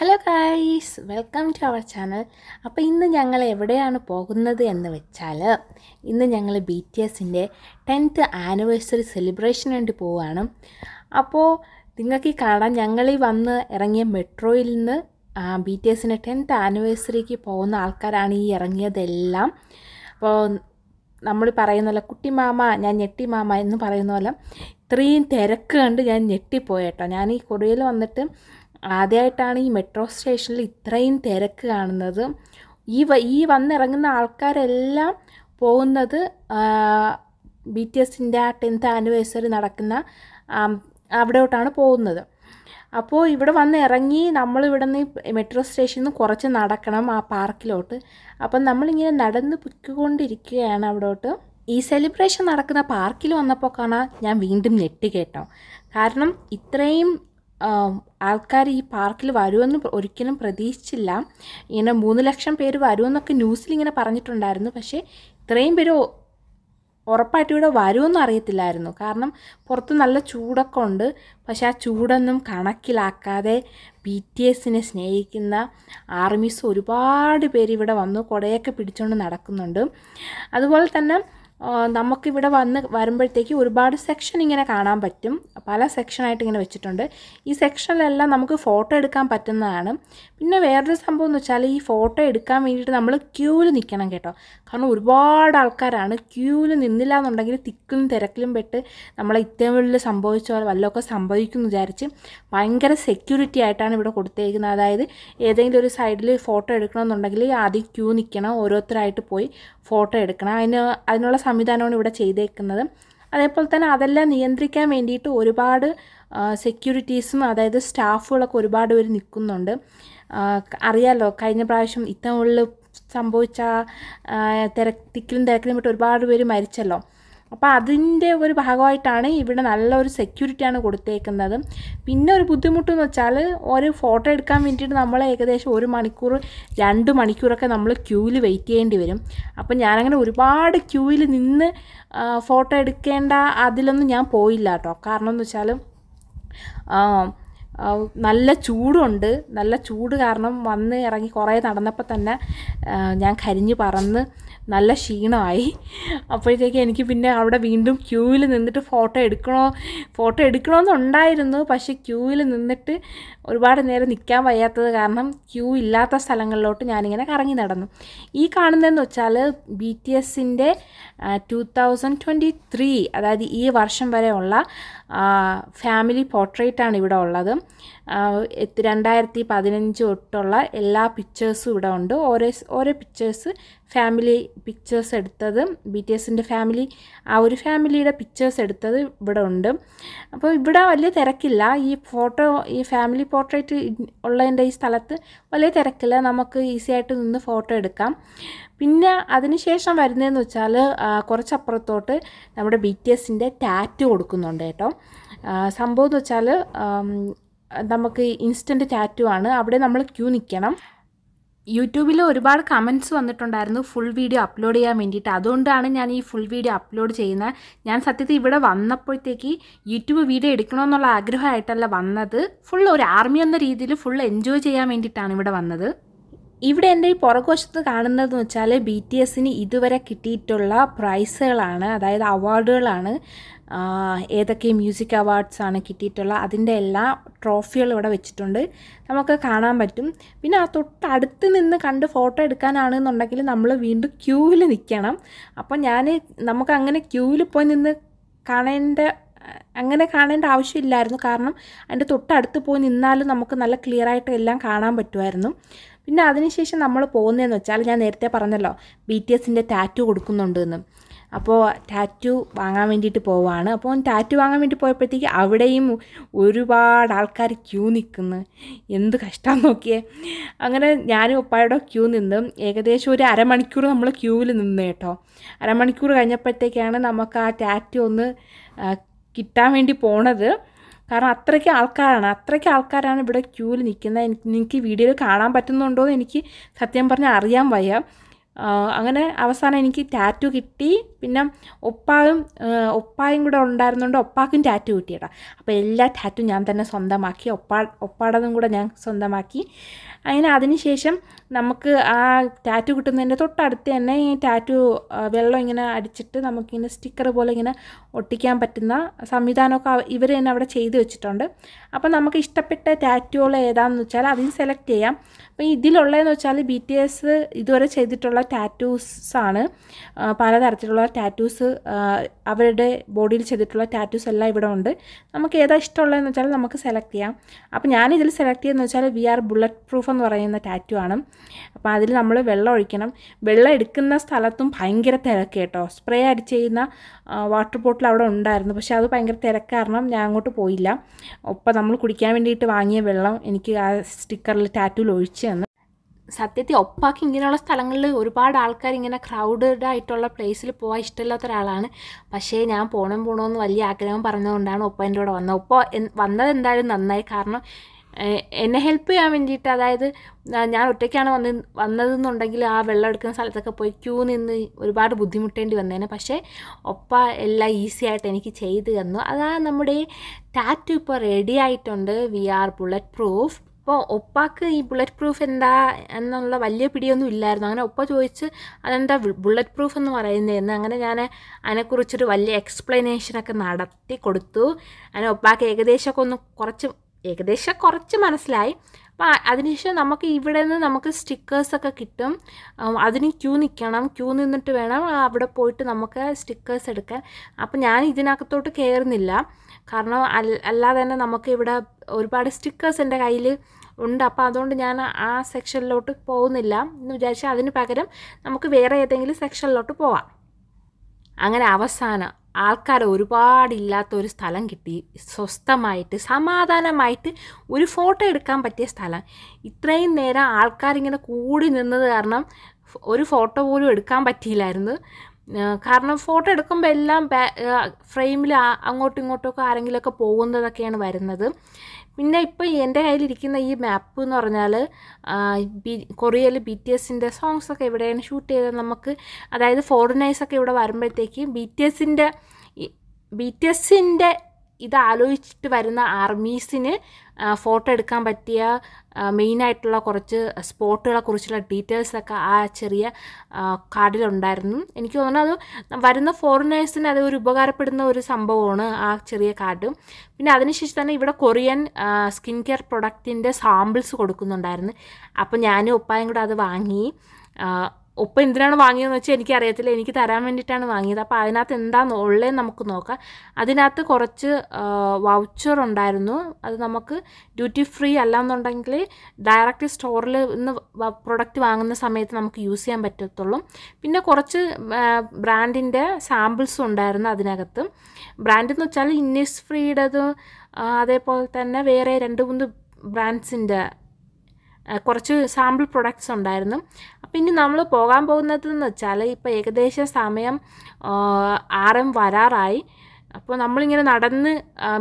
Hello guys welcome to our channel അപ്പോൾ ഇന്ന് ഞങ്ങൾ എവിടെയാണ് പോകുന്നത് എന്ന് വെച്ചാൽ ഇന്ന് ഞങ്ങൾ ബി ടി എസിൻ്റെ ടെൻത്ത് ആനിവേഴ്സറി സെലിബ്രേഷന് വേണ്ടി പോവുകയാണ് അപ്പോൾ നിങ്ങൾക്ക് ഈ കാണാൻ ഞങ്ങൾ ഈ വന്ന് ഇറങ്ങിയ മെട്രോയിൽ നിന്ന് ബി ടി എസിൻ്റെ ടെൻത്ത് ആനിവേഴ്സറിക്ക് പോകുന്ന ആൾക്കാരാണ് ഈ ഇറങ്ങിയതെല്ലാം അപ്പോൾ നമ്മൾ പറയുന്ന പോലെ കുട്ടിമാമ ഞാൻ ഞെട്ടിമാമ മാമ എന്ന് പറയുന്ന പോലെ ഇത്രയും തിരക്ക് കണ്ട് ഞാൻ ഞെട്ടിപ്പോയേട്ടോ ഞാൻ ഈ കൊറിയയിൽ വന്നിട്ട് ആദ്യമായിട്ടാണ് ഈ മെട്രോ സ്റ്റേഷനിൽ ഇത്രയും തിരക്ക് കാണുന്നത് ഈ ഈ വന്നിറങ്ങുന്ന ആൾക്കാരെല്ലാം പോകുന്നത് ബി ടി എസിൻ്റെ ആ ടെൻത്ത് ആനിവേഴ്സറി നടക്കുന്ന അവിടോട്ടാണ് പോകുന്നത് അപ്പോൾ ഇവിടെ വന്ന് ഇറങ്ങി നമ്മൾ ഇവിടെ നിന്ന് മെട്രോ സ്റ്റേഷനിൽ നിന്ന് കുറച്ച് നടക്കണം ആ പാർക്കിലോട്ട് അപ്പം നമ്മളിങ്ങനെ നടന്ന് പൊയ്ക്കൊണ്ടിരിക്കുകയാണ് അവിടോട്ട് ഈ സെലിബ്രേഷൻ നടക്കുന്ന പാർക്കിൽ വന്നപ്പോൾ കാണാൻ ഞാൻ വീണ്ടും നെറ്റ് കേട്ടോ കാരണം ഇത്രയും ആൾക്കാർ ഈ പാർക്കിൽ വരുമെന്ന് ഒരിക്കലും പ്രതീക്ഷിച്ചില്ല ഇങ്ങനെ മൂന്ന് ലക്ഷം പേര് വരുമെന്നൊക്കെ ന്യൂസിൽ ഇങ്ങനെ പറഞ്ഞിട്ടുണ്ടായിരുന്നു പക്ഷേ ഇത്രയും പേര് ഉറപ്പായിട്ട് ഇവിടെ വരുമെന്ന് അറിയത്തില്ലായിരുന്നു കാരണം പുറത്ത് നല്ല ചൂടൊക്കെ ഉണ്ട് പക്ഷെ ആ ചൂടൊന്നും കണക്കിലാക്കാതെ ബി ടി എസിനെ സ്നേഹിക്കുന്ന ആർമീസ് ഒരുപാട് പേര് ഇവിടെ വന്നു കുടയൊക്കെ പിടിച്ചുകൊണ്ട് നടക്കുന്നുണ്ട് അതുപോലെ തന്നെ നമുക്കിവിടെ വന്ന് വരുമ്പോഴത്തേക്ക് ഒരുപാട് സെക്ഷൻ ഇങ്ങനെ കാണാൻ പറ്റും പല സെക്ഷനായിട്ട് ഇങ്ങനെ വെച്ചിട്ടുണ്ട് ഈ സെക്ഷനിലെല്ലാം നമുക്ക് ഫോട്ടോ എടുക്കാൻ പറ്റുന്നതാണ് പിന്നെ വേറൊരു സംഭവം എന്ന് വെച്ചാൽ ഈ ഫോട്ടോ എടുക്കാൻ വേണ്ടിയിട്ട് നമ്മൾ ക്യൂവിൽ നിൽക്കണം കേട്ടോ കാരണം ഒരുപാട് ആൾക്കാരാണ് ക്യൂവിൽ നിന്നില്ല എന്നുണ്ടെങ്കിൽ തിക്കും തിരക്കിലും പെട്ട് നമ്മളെ ഇത്തേ വെള്ളിൽ സംഭവിച്ച പോലെ വല്ലതൊക്കെ സംഭവിക്കും എന്ന് വിചാരിച്ച് ഭയങ്കര സെക്യൂരിറ്റി ആയിട്ടാണ് ഇവിടെ കൊടുത്തേക്കുന്നത് അതായത് ഏതെങ്കിലും ഒരു സൈഡിൽ ഫോട്ടോ എടുക്കണമെന്നുണ്ടെങ്കിൽ ആദ്യം ക്യൂ നിൽക്കണം ഓരോരുത്തരായിട്ട് പോയി ഫോട്ടോ എടുക്കണം അതിന് അതിനുള്ള സംവിധാനമാണ് ഇവിടെ ചെയ്തേക്കുന്നത് അതേപോലെ തന്നെ അതെല്ലാം നിയന്ത്രിക്കാൻ വേണ്ടിയിട്ട് ഒരുപാട് സെക്യൂരിറ്റീസും അതായത് സ്റ്റാഫുകളൊക്കെ ഒരുപാട് പേര് നിൽക്കുന്നുണ്ട് അറിയാലോ കഴിഞ്ഞ പ്രാവശ്യം ഇത്തവണ സംഭവിച്ച തിരക്കിലും തിരക്കിലും പെട്ട് ഒരുപാട് പേര് മരിച്ചല്ലോ അപ്പോൾ അതിൻ്റെ ഒരു ഭാഗമായിട്ടാണ് ഇവിടെ നല്ലൊരു സെക്യൂരിറ്റിയാണ് കൊടുത്തേക്കുന്നത് പിന്നെ ഒരു ബുദ്ധിമുട്ടെന്ന് വെച്ചാൽ ഒരു ഫോട്ടോ എടുക്കാൻ വേണ്ടിയിട്ട് നമ്മൾ ഏകദേശം ഒരു മണിക്കൂർ രണ്ട് മണിക്കൂറൊക്കെ നമ്മൾ ക്യൂവിൽ വെയിറ്റ് ചെയ്യേണ്ടി വരും അപ്പം ഞാനങ്ങനെ ഒരുപാട് ക്യൂവിൽ നിന്ന് ഫോട്ടോ എടുക്കേണ്ട അതിലൊന്നും ഞാൻ പോയില്ല കേട്ടോ കാരണം എന്ന് വെച്ചാൽ നല്ല ചൂടുണ്ട് നല്ല ചൂട് കാരണം വന്ന് ഇറങ്ങി കുറേ നടന്നപ്പോൾ തന്നെ ഞാൻ കരിഞ്ഞ് പറന്ന് നല്ല ക്ഷീണമായി അപ്പോഴത്തേക്ക് എനിക്ക് പിന്നെ അവിടെ വീണ്ടും ക്യൂവിൽ നിന്നിട്ട് ഫോട്ടോ എടുക്കണോ ഫോട്ടോ എടുക്കണമെന്നുണ്ടായിരുന്നു പക്ഷേ ക്യൂവിൽ നിന്നിട്ട് ഒരുപാട് നേരം നിൽക്കാൻ വയ്യാത്തത് കാരണം ക്യൂ ഇല്ലാത്ത സ്ഥലങ്ങളിലോട്ട് ഞാനിങ്ങനെ കറങ്ങി നടന്നു ഈ കാണുന്നതെന്ന് വെച്ചാൽ ബി ടി എസിൻ്റെ ടു തൗസൻഡ് ട്വൻറ്റി ത്രീ അതായത് ഈ വർഷം വരെയുള്ള ഫാമിലി പോർട്രേറ്റ് ആണ് ഇവിടെ ഉള്ളത് രണ്ടായിരത്തി പതിനഞ്ച് തൊട്ടുള്ള എല്ലാ പിക്ചേഴ്സും ഇവിടെ ഉണ്ട് ഓരോ ഓരോ പിക്ചേഴ്സ് ഫാമിലി പിക്ചേഴ്സ് എടുത്തത് ബി ടി എസിൻ്റെ ഫാമിലി ആ ഒരു ഫാമിലിയുടെ പിക്ചേഴ്സ് എടുത്തത് ഇവിടെ ഉണ്ട് അപ്പോൾ ഇവിടെ വലിയ തിരക്കില്ല ഈ ഫോട്ടോ ഈ ഫാമിലി പോർട്രേറ്റ് ഉള്ളതിൻ്റെ ഈ സ്ഥലത്ത് വലിയ തിരക്കില്ല നമുക്ക് ഈസി ആയിട്ട് നിന്ന് ഫോട്ടോ എടുക്കാം പിന്നെ അതിനുശേഷം വരുന്നതെന്ന് വെച്ചാൽ കുറച്ചപ്പുറത്തോട്ട് നമ്മുടെ ബി ടി എസിൻ്റെ ടാറ്റ് കൊടുക്കുന്നുണ്ട് കേട്ടോ സംഭവം എന്ന് വെച്ചാൽ നമുക്ക് ഇൻസ്റ്റൻറ്റ് ടാറ്റു ആണ് അവിടെ നമ്മൾ ക്യൂ നിൽക്കണം യൂട്യൂബിൽ ഒരുപാട് കമൻറ്റ്സ് വന്നിട്ടുണ്ടായിരുന്നു ഫുൾ വീഡിയോ അപ്ലോഡ് ചെയ്യാൻ വേണ്ടിയിട്ട് അതുകൊണ്ടാണ് ഞാൻ ഈ ഫുൾ വീഡിയോ അപ്ലോഡ് ചെയ്യുന്നത് ഞാൻ സത്യത്തിൽ ഇവിടെ വന്നപ്പോഴത്തേക്ക് യൂട്യൂബ് വീഡിയോ എടുക്കണമെന്നുള്ള ആഗ്രഹമായിട്ടല്ല വന്നത് ഫുൾ ഒരു ആർമി എന്ന രീതിയിൽ ഫുൾ എൻജോയ് ചെയ്യാൻ വേണ്ടിയിട്ടാണ് ഇവിടെ വന്നത് ഇവിടെ എൻ്റെ ഈ പുറകുവശത്ത് കാണുന്നതെന്ന് വെച്ചാൽ ബി ടി എസിന് ഇതുവരെ കിട്ടിയിട്ടുള്ള പ്രൈസുകളാണ് അതായത് അവാർഡുകളാണ് ഏതൊക്കെ മ്യൂസിക് അവാർഡ്സ് ആണ് കിട്ടിയിട്ടുള്ള അതിൻ്റെ എല്ലാ ട്രോഫികളും ഇവിടെ വെച്ചിട്ടുണ്ട് നമുക്ക് കാണാൻ പറ്റും പിന്നെ ആ തൊട്ടടുത്ത് നിന്ന് കണ്ട് ഫോട്ടോ എടുക്കാനാണെന്നുണ്ടെങ്കിൽ നമ്മൾ വീണ്ടും ക്യൂവിൽ നിൽക്കണം അപ്പോൾ ഞാൻ നമുക്ക് അങ്ങനെ ക്യൂവിൽ പോയി നിന്ന് കാണേണ്ട അങ്ങനെ കാണേണ്ട ആവശ്യമില്ലായിരുന്നു കാരണം അതിൻ്റെ തൊട്ടടുത്ത് പോയി നിന്നാലും നമുക്ക് നല്ല ക്ലിയറായിട്ട് എല്ലാം കാണാൻ പറ്റുമായിരുന്നു പിന്നെ അതിനുശേഷം നമ്മൾ പോകുന്നതെന്ന് വെച്ചാൽ ഞാൻ നേരത്തെ പറഞ്ഞല്ലോ ബി ടി എസിൻ്റെ ടാറ്റു കൊടുക്കുന്നുണ്ട് എന്ന് അപ്പോൾ ടാറ്റു വാങ്ങാൻ വേണ്ടിയിട്ട് പോവാണ് അപ്പോൾ ടാറ്റു വാങ്ങാൻ വേണ്ടി പോയപ്പോഴത്തേക്ക് അവിടെയും ഒരുപാട് ആൾക്കാർ ക്യൂ നിൽക്കുന്നു എന്ത് കഷ്ടം നോക്കിയേ അങ്ങനെ ഞാനും ഉപ്പായുടെ ക്യൂ നിന്ന് ഏകദേശം ഒരു അരമണിക്കൂർ നമ്മൾ ക്യൂവിൽ നിന്ന് കേട്ടോ അരമണിക്കൂർ കഴിഞ്ഞപ്പോഴത്തേക്കാണ് നമുക്ക് ആ ടാറ്റു ഒന്ന് കിട്ടാൻ വേണ്ടി പോണത് കാരണം അത്രയ്ക്ക് ആൾക്കാരാണ് അത്രയ്ക്ക് ആൾക്കാരാണ് ഇവിടെ ക്യൂവിൽ നിൽക്കുന്നത് എനിക്ക് വീഡിയോയിൽ കാണാൻ പറ്റുന്നുണ്ടോ എന്ന് എനിക്ക് സത്യം പറഞ്ഞാൽ അറിയാൻ വയ്യ അങ്ങനെ അവസാനം എനിക്ക് ടാറ്റു കിട്ടി പിന്നെ ഒപ്പായും ഒപ്പായും കൂടെ ഉണ്ടായിരുന്നുകൊണ്ട് ഒപ്പാക്കും ടാറ്റു കിട്ടിയേട്ടാ അപ്പോൾ എല്ലാ ടാറ്റും ഞാൻ തന്നെ സ്വന്തമാക്കി ഒപ്പാ ഒപ്പാടതും കൂടെ ഞാൻ സ്വന്തമാക്കി അങ്ങനെ അതിനുശേഷം നമുക്ക് ആ ടാറ്റു കിട്ടുന്നതിൻ്റെ തൊട്ടടുത്ത് തന്നെ ഈ ടാറ്റു വെള്ളം ഇങ്ങനെ അടിച്ചിട്ട് നമുക്കിങ്ങനെ സ്റ്റിക്കർ പോലെ ഇങ്ങനെ ഒട്ടിക്കാൻ പറ്റുന്ന സംവിധാനമൊക്കെ ഇവർ തന്നെ അവിടെ ചെയ്ത് വെച്ചിട്ടുണ്ട് അപ്പോൾ നമുക്ക് ഇഷ്ടപ്പെട്ട ടാറ്റുകൾ ഏതാണെന്ന് വെച്ചാൽ അതിന് സെലക്ട് ചെയ്യാം അപ്പോൾ ഇതിലുള്ളതെന്ന് വെച്ചാൽ ബി ടി എസ് ഇതുവരെ ചെയ്തിട്ടുള്ള ടാറ്റൂസാണ് പലതരത്തിലുള്ള ടാറ്റൂസ് അവരുടെ ബോഡിയിൽ ചെയ്തിട്ടുള്ള ടാറ്റൂസ് എല്ലാം ഇവിടെ ഉണ്ട് നമുക്ക് ഏതാ ഇഷ്ടമുള്ളതെന്ന് വെച്ചാൽ നമുക്ക് സെലക്ട് ചെയ്യാം അപ്പോൾ ഞാനിതിൽ സെലക്ട് ചെയ്യുന്നത് വെച്ചാൽ we are bullet proof shelf എന്ന് പറയുന്ന ടാറ്റു ആണ് അപ്പോൾ അതിൽ നമ്മൾ വെള്ളം ഒഴിക്കണം വെള്ളം എടുക്കുന്ന സ്ഥലത്തും ഭയങ്കര തിരക്ക് കേട്ടോ സ്പ്രേ അടിച്ച് ചെയ്യുന്ന വാട്ടർ ബോട്ടിൽ അവിടെ ഉണ്ടായിരുന്നു പക്ഷേ അത് ഭയങ്കര തിരക്ക് കാരണം ഞാൻ അങ്ങോട്ട് പോയില്ല ഒപ്പം നമ്മൾ കുടിക്കാൻ വേണ്ടിയിട്ട് വാങ്ങിയ വെള്ളം എനിക്ക് ആ സ്റ്റിക്കറിൽ ടാറ്റൂൽ ഒഴിച്ചു തന്നു സത്യത്തിൽ ഒപ്പാക്കി ഇങ്ങനെയുള്ള സ്ഥലങ്ങളിൽ ഒരുപാട് ആൾക്കാർ ഇങ്ങനെ ക്രൗഡഡ് ആയിട്ടുള്ള പ്ലേസിൽ പോകാൻ ഇഷ്ടമില്ലാത്ത ഒരാളാണ് പക്ഷേ ഞാൻ പോകണം പോകണമെന്ന് വലിയ ആഗ്രഹം പറഞ്ഞതുകൊണ്ടാണ് ഒപ്പ എൻ്റെ കൂടെ വന്നത് ഒപ്പ വന്നത് എന്തായാലും നന്നായി കാരണം എന്നെ ഹെൽപ്പ് ചെയ്യാൻ വേണ്ടിയിട്ട് അതായത് ഞാൻ ഒറ്റയ്ക്കാണ് വന്ന് വന്നതെന്നുണ്ടെങ്കിൽ ആ വെള്ളം എടുക്കുന്ന സ്ഥലത്തൊക്കെ പോയി ക്യൂ നിന്ന് ഒരുപാട് ബുദ്ധിമുട്ടേണ്ടി വന്നേനെ പക്ഷേ ഒപ്പ എല്ലാം ഈസി ആയിട്ട് എനിക്ക് ചെയ്തു തന്നു അതാ നമ്മുടെ ടാറ്റു ഇപ്പോൾ റെഡി ആയിട്ടുണ്ട് വി ആർ ബുള്ളറ്റ് പ്രൂഫ് അപ്പോൾ ഒപ്പാക്ക് ഈ ബുള്ളറ്റ് പ്രൂഫ് എന്താ എന്നുള്ള വലിയ പിടിയൊന്നും ഇല്ലായിരുന്നു അങ്ങനെ ഒപ്പ ചോദിച്ച് അതെന്താ ബുള്ളറ്റ് പ്രൂഫ് എന്ന് പറയുന്നതെന്ന് അങ്ങനെ ഞാൻ അതിനെക്കുറിച്ചൊരു വലിയ എക്സ്പ്ലനേഷനൊക്കെ നടത്തി കൊടുത്തു അങ്ങനെ ഒപ്പാക്ക് ഏകദേശമൊക്കെ ഒന്ന് കുറച്ച് ഏകദേശം കുറച്ച് മനസ്സിലായി അപ്പോൾ അതിനുശേഷം നമുക്ക് ഇവിടെ നിന്ന് നമുക്ക് സ്റ്റിക്കേഴ്സൊക്കെ കിട്ടും അതിന് ക്യൂ നിൽക്കണം ക്യൂ നിന്നിട്ട് വേണം അവിടെ പോയിട്ട് നമുക്ക് സ്റ്റിക്കേഴ്സ് എടുക്കാൻ അപ്പോൾ ഞാൻ ഇതിനകത്തോട്ട് കയറുന്നില്ല കാരണം അല്ലാതെ തന്നെ നമുക്ക് ഇവിടെ ഒരുപാട് സ്റ്റിക്കേഴ്സ് എൻ്റെ കയ്യിൽ ഉണ്ട് അപ്പോൾ അതുകൊണ്ട് ഞാൻ ആ സെക്ഷനിലോട്ട് പോകുന്നില്ല എന്ന് വിചാരിച്ചാൽ അതിന് പകരം നമുക്ക് വേറെ ഏതെങ്കിലും സെക്ഷനിലോട്ട് പോവാം അങ്ങനെ അവസാനം ആൾക്കാർ ഒരുപാടില്ലാത്ത ഒരു സ്ഥലം കിട്ടി സ്വസ്ഥമായിട്ട് സമാധാനമായിട്ട് ഒരു ഫോട്ടോ എടുക്കാൻ പറ്റിയ സ്ഥലം ഇത്രയും നേരം ആൾക്കാരിങ്ങനെ കൂടി നിന്നത് കാരണം ഒരു ഫോട്ടോ പോലും എടുക്കാൻ പറ്റിയില്ലായിരുന്നു കാരണം ഫോട്ടോ എടുക്കുമ്പോൾ എല്ലാം ഫ്രെയിമിൽ അങ്ങോട്ടും ഇങ്ങോട്ടും ഒക്കെ ആരെങ്കിലുമൊക്കെ പോകുന്നതൊക്കെയാണ് വരുന്നത് പിന്നെ ഇപ്പോൾ എൻ്റെ കയ്യിലിരിക്കുന്ന ഈ മാപ്പ് എന്ന് പറഞ്ഞാൽ ബി കൊറിയയിൽ ബി ടി എസിൻ്റെ സോങ്സൊക്കെ എവിടെയാണ് ഷൂട്ട് ചെയ്തത് നമുക്ക് അതായത് ഫോറിനേഴ്സൊക്കെ ഇവിടെ വരുമ്പോഴത്തേക്ക് ബി ടി എസിൻ്റെ ബി ടി എസിൻ്റെ ഇതാലോചിച്ചിട്ട് വരുന്ന ആർമീസിന് ഫോട്ടോ എടുക്കാൻ പറ്റിയ മെയിൻ ആയിട്ടുള്ള കുറച്ച് സ്പോട്ടുകളെ കുറിച്ചുള്ള ഡീറ്റെയിൽസൊക്കെ ആ ചെറിയ കാർഡിലുണ്ടായിരുന്നു എനിക്ക് തോന്നുന്നു അത് വരുന്ന ഫോറിനേഴ്സിന് അത് ഒരു ഉപകാരപ്പെടുന്ന ഒരു സംഭവമാണ് ആ ചെറിയ കാർഡ് പിന്നെ അതിനുശേഷം തന്നെ ഇവിടെ കൊറിയൻ സ്കിൻ കെയർ പ്രൊഡക്റ്റിൻ്റെ സാമ്പിൾസ് കൊടുക്കുന്നുണ്ടായിരുന്നു അപ്പോൾ ഞാനും ഉപ്പായും കൂടെ അത് വാങ്ങി ഉപ്പ എന്തിനാണ് വാങ്ങിയതെന്ന് വെച്ചാൽ എനിക്കറിയത്തില്ല എനിക്ക് തരാൻ വേണ്ടിയിട്ടാണ് വാങ്ങിയത് അപ്പോൾ അതിനകത്ത് എന്താണ് ഉള്ളതെന്ന് നമുക്ക് നോക്കാം അതിനകത്ത് കുറച്ച് വൗച്ചർ ഉണ്ടായിരുന്നു അത് നമുക്ക് ഡ്യൂട്ടി ഫ്രീ എന്നുണ്ടെങ്കിൽ ഡയറക്റ്റ് സ്റ്റോറിൽ നിന്ന് പ്രൊഡക്റ്റ് വാങ്ങുന്ന സമയത്ത് നമുക്ക് യൂസ് ചെയ്യാൻ പറ്റത്തുള്ളൂ പിന്നെ കുറച്ച് ബ്രാൻഡിൻ്റെ സാമ്പിൾസും ഉണ്ടായിരുന്നു അതിനകത്ത് ബ്രാൻഡ് എന്ന് വെച്ചാൽ ഇന്നിസ് ഫ്രീയുടേത് അതേപോലെ തന്നെ വേറെ രണ്ട് മൂന്ന് ബ്രാൻഡ്സിൻ്റെ കുറച്ച് സാമ്പിൾ പ്രൊഡക്ട്സ് ഉണ്ടായിരുന്നു അപ്പം ഇനി നമ്മൾ പോകാൻ പോകുന്നതെന്ന് വെച്ചാൽ ഇപ്പോൾ ഏകദേശം സമയം ആറും വരാറായി അപ്പോൾ നമ്മളിങ്ങനെ നടന്ന്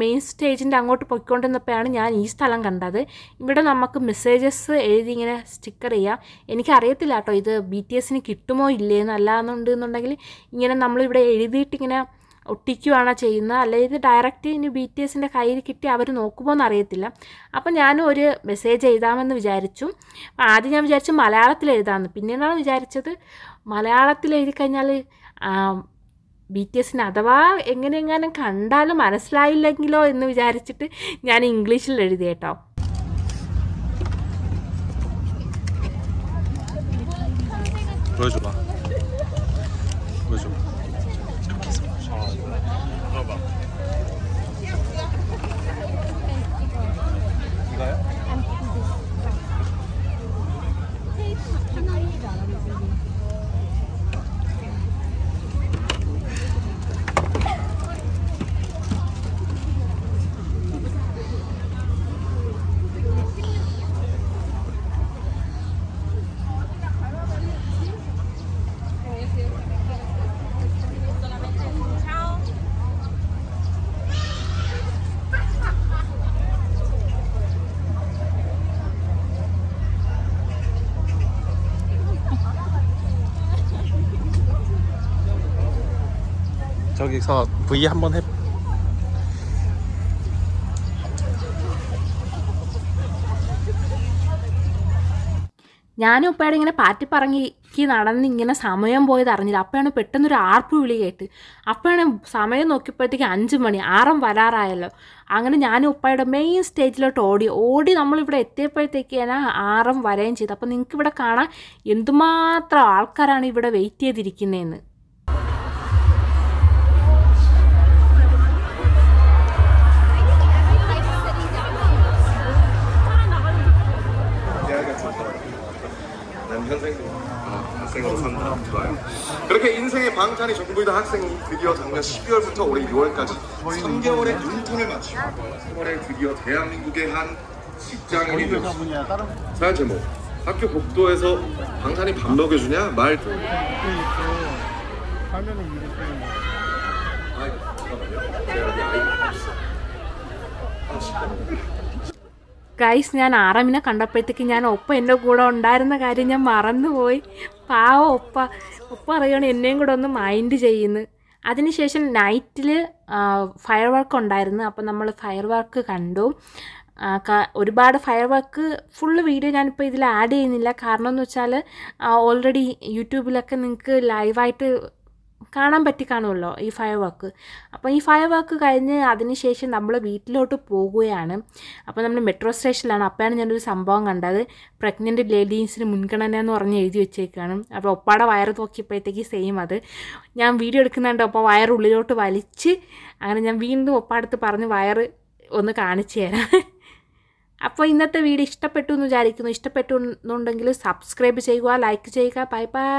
മെയിൻ സ്റ്റേജിൻ്റെ അങ്ങോട്ട് പോയിക്കൊണ്ടിരുന്നപ്പോഴാണ് ഞാൻ ഈ സ്ഥലം കണ്ടത് ഇവിടെ നമുക്ക് മെസ്സേജസ് എഴുതി ഇങ്ങനെ സ്റ്റിക്കർ ചെയ്യാം എനിക്കറിയത്തില്ല കേട്ടോ ഇത് ബി ടി എസിന് കിട്ടുമോ ഇല്ലേ എന്നല്ലാന്നുണ്ട് എന്നുണ്ടെങ്കിൽ ഇങ്ങനെ നമ്മളിവിടെ എഴുതിയിട്ടിങ്ങനെ ഒട്ടിക്കുകയാണ് ചെയ്യുന്നത് അല്ലെങ്കിൽ ഡയറക്റ്റ് ഇനി ബി ടി എസിൻ്റെ കയ്യിൽ കിട്ടി അവർ നോക്കുമോ അറിയത്തില്ല അപ്പം ഞാനും ഒരു മെസ്സേജ് എഴുതാമെന്ന് വിചാരിച്ചു ആദ്യം ഞാൻ വിചാരിച്ചു മലയാളത്തിൽ എഴുതാമെന്ന് പിന്നീടാണ് വിചാരിച്ചത് മലയാളത്തിൽ എഴുതി കഴിഞ്ഞാൽ ബി ടി എസിന് അഥവാ എങ്ങനെയെങ്ങാനും കണ്ടാലും മനസ്സിലായില്ലെങ്കിലോ എന്ന് വിചാരിച്ചിട്ട് ഞാൻ ഇംഗ്ലീഷിൽ എഴുതി കേട്ടോ ചോദിച്ചോളാം 여기서 V 한번 해 ഞാനും ഉപ്പയുടെ ഇങ്ങനെ പാറ്റി പറങ്ങി നടന്ന് ഇങ്ങനെ സമയം പോയത് അറിഞ്ഞില്ല അപ്പയാണ് പെട്ടെന്നൊരു ആർപ്പ് വിളി കേട്ട് അപ്പോഴാണ് സമയം നോക്കിയപ്പോഴത്തേക്ക് അഞ്ച് മണി ആറം വരാറായല്ലോ അങ്ങനെ ഞാനും ഉപ്പയുടെ മെയിൻ സ്റ്റേജിലോട്ട് ഓടി ഓടി നമ്മളിവിടെ ഞാൻ ആറം വരുകയും ചെയ്തു അപ്പോൾ നിങ്ങൾക്ക് ഇവിടെ കാണാൻ എന്തുമാത്രം ആൾക്കാരാണ് ഇവിടെ വെയിറ്റ് ചെയ്തിരിക്കുന്നതെന്ന് 인생으 아, 학생으로 산다 좋아요 그렇게 인생의 방탄이 전부이던 학생이 드디어 작년 12월부터 올해 6월까지 3개월의 인턴을 마치고 3월에 드디어 대한민국의 한 직장인이 되었습니다 사연 제목 뭐 학교 복도에서 방탄이 밥 먹여주냐? 말 그러니까. 화면을 이렇게 뭐. 아이 잠깐만요 제가 여기 아이가 아 진짜 ഗൈസ് ഞാൻ ആറാമിനെ കണ്ടപ്പോഴത്തേക്ക് ഞാൻ ഒപ്പ എൻ്റെ കൂടെ ഉണ്ടായിരുന്ന കാര്യം ഞാൻ മറന്നുപോയി പാവം ഒപ്പ ഒപ്പ അറിയണം എന്നെയും കൂടെ ഒന്ന് മൈൻഡ് ചെയ്യുന്നു അതിനുശേഷം നൈറ്റിൽ ഫയർ വർക്ക് ഉണ്ടായിരുന്നു അപ്പോൾ നമ്മൾ ഫയർ വർക്ക് കണ്ടു ഒരുപാട് ഫയർ വർക്ക് ഫുള്ള് വീഡിയോ ഞാനിപ്പോൾ ഇതിൽ ആഡ് ചെയ്യുന്നില്ല കാരണം എന്ന് വെച്ചാൽ ഓൾറെഡി യൂട്യൂബിലൊക്കെ നിങ്ങൾക്ക് ലൈവായിട്ട് കാണാൻ പറ്റി കാണുമല്ലോ ഈ ഫയർ വർക്ക് അപ്പോൾ ഈ ഫയർ വർക്ക് കഴിഞ്ഞ് അതിനുശേഷം നമ്മൾ വീട്ടിലോട്ട് പോകുകയാണ് അപ്പോൾ നമ്മൾ മെട്രോ സ്റ്റേഷനിലാണ് അപ്പോഴാണ് ഞാനൊരു സംഭവം കണ്ടത് പ്രഗ്നൻറ്റ് ലേഡീസിന് മുൻഗണന എന്ന് പറഞ്ഞ് എഴുതി വെച്ചേക്കാണ് അപ്പോൾ ഒപ്പാടെ വയറ് നോക്കിയപ്പോഴത്തേക്ക് സെയിം അത് ഞാൻ വീഡിയോ എടുക്കുന്നുണ്ട് അപ്പോൾ വയർ ഉള്ളിലോട്ട് വലിച്ച് അങ്ങനെ ഞാൻ വീണ്ടും ഒപ്പാടത്ത് പറഞ്ഞ് വയറ് ഒന്ന് കാണിച്ചു തരാം അപ്പോൾ ഇന്നത്തെ വീഡിയോ ഇഷ്ടപ്പെട്ടു എന്ന് വിചാരിക്കുന്നു ഇഷ്ടപ്പെട്ടു എന്നുണ്ടെങ്കിൽ സബ്സ്ക്രൈബ് ചെയ്യുക ലൈക്ക് ചെയ്യുക ബൈ ബൈ